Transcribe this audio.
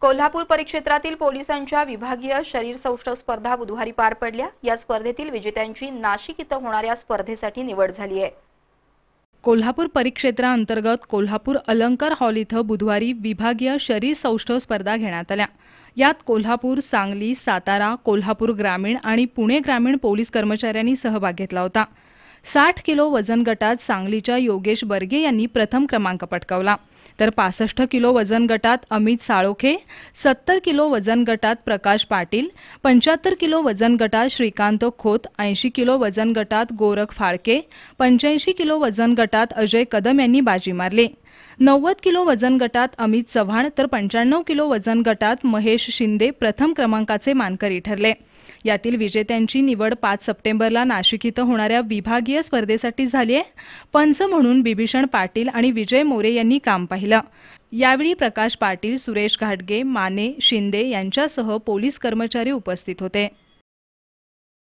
कोल्हापूर परिक्षेत्रातील पोलिसांच्या विभागीय शरीर सौष्ठव स्पर्धा बुधवारी पार पडल्या या स्पर्धेतील विजेत्यांची नाशिक इथं होणाऱ्या स्पर्धेसाठी निवड झाली आहे कोल्हापूर परिक्षेत्राअंतर्गत कोल्हापूर अलंकार हॉल इथं बुधवारी विभागीय शरीर सौष्ठव स्पर्धा घेण्यात आल्या यात कोल्हापूर सांगली सातारा कोल्हापूर ग्रामीण आणि पुणे ग्रामीण पोलीस कर्मचाऱ्यांनी सहभाग घेतला होता साठ किलो वजन गटात सांगलीच्या योगेश बर्गे यांनी प्रथम क्रमांक पटकावला तर पासष्ट किलो वजन गटात अमित साळोखे सत्तर किलो वजन गटात प्रकाश पाटील पंच्याहत्तर किलो वजन गटात श्रीकांत खोत ऐंशी किलो वजन गटात गोरख फाळके पंच्याऐंशी किलो वजन गटात अजय कदम यांनी बाजी मारली नव्वद किलो वजन गटात अमित चव्हाण तर पंच्याण्णव किलो वजन गटात महेश शिंदे प्रथम क्रमांकाचे मानकरी ठरले यातील विजेत्यांची निवड पाच सप्टेंबरला नाशिक इथं होणाऱ्या विभागीय स्पर्धेसाठी झाली आहे पंच म्हणून बिभीषण पाटील आणि विजय मोरे यांनी काम पाहिलं यावेळी प्रकाश पाटील सुरेश घाटगे माने शिंदे यांच्यासह पोलीस कर्मचारी उपस्थित होते